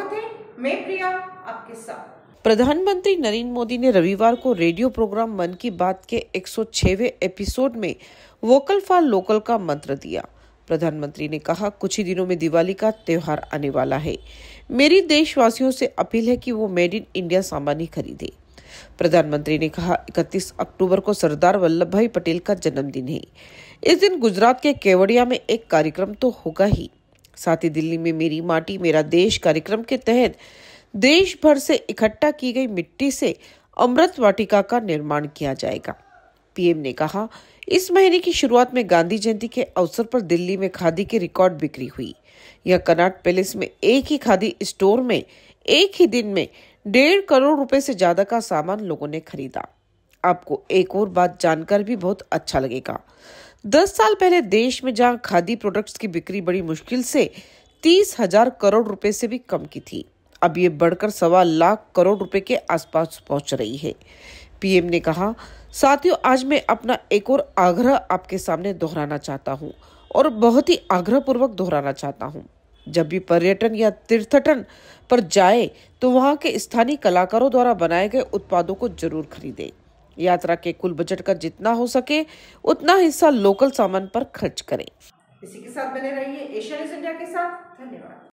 स्वागत है मैं प्रिया आपके साथ प्रधानमंत्री नरेंद्र मोदी ने रविवार को रेडियो प्रोग्राम मन की बात के 106वें एपिसोड में वोकल फॉर लोकल का मंत्र दिया प्रधानमंत्री ने कहा कुछ ही दिनों में दिवाली का त्यौहार आने वाला है मेरी देशवासियों से अपील है कि वो मेड इन इंडिया सामान ही खरीदे प्रधानमंत्री ने कहा 31 अक्टूबर को सरदार वल्लभ भाई पटेल का जन्मदिन है इस दिन गुजरात के केवड़िया में एक कार्यक्रम तो होगा ही साथ ही दिल्ली में मेरी माटी मेरा देश कार्यक्रम के तहत देश भर से इकट्ठा की गई मिट्टी से अमृत वाटिका का निर्माण किया जाएगा पीएम ने कहा इस महीने की शुरुआत में गांधी जयंती के अवसर पर दिल्ली में खादी की रिकॉर्ड बिक्री हुई यह कनाट पैलेस में एक ही खादी स्टोर में एक ही दिन में डेढ़ करोड़ रुपए से ज्यादा का सामान लोगों ने खरीदा आपको एक और बात जानकर भी बहुत अच्छा लगेगा दस साल पहले देश में जहां खादी प्रोडक्ट्स की बिक्री बड़ी मुश्किल से तीस हजार करोड़ रुपए से भी कम की थी अब ये बढ़कर सवा लाख करोड़ रुपए के आसपास पहुंच रही है पीएम ने कहा साथियों आज मैं अपना एक और आग्रह आपके सामने दोहराना चाहता हूँ और बहुत ही आग्रहपूर्वक दोहराना चाहता हूँ जब भी पर्यटन या तीर्थटन पर जाए तो वहाँ के स्थानीय कलाकारों द्वारा बनाए गए उत्पादों को जरूर खरीदें यात्रा के कुल बजट का जितना हो सके उतना हिस्सा लोकल सामान पर खर्च करें इसी के साथ बने रहिए न्यूज इंडिया के साथ धन्यवाद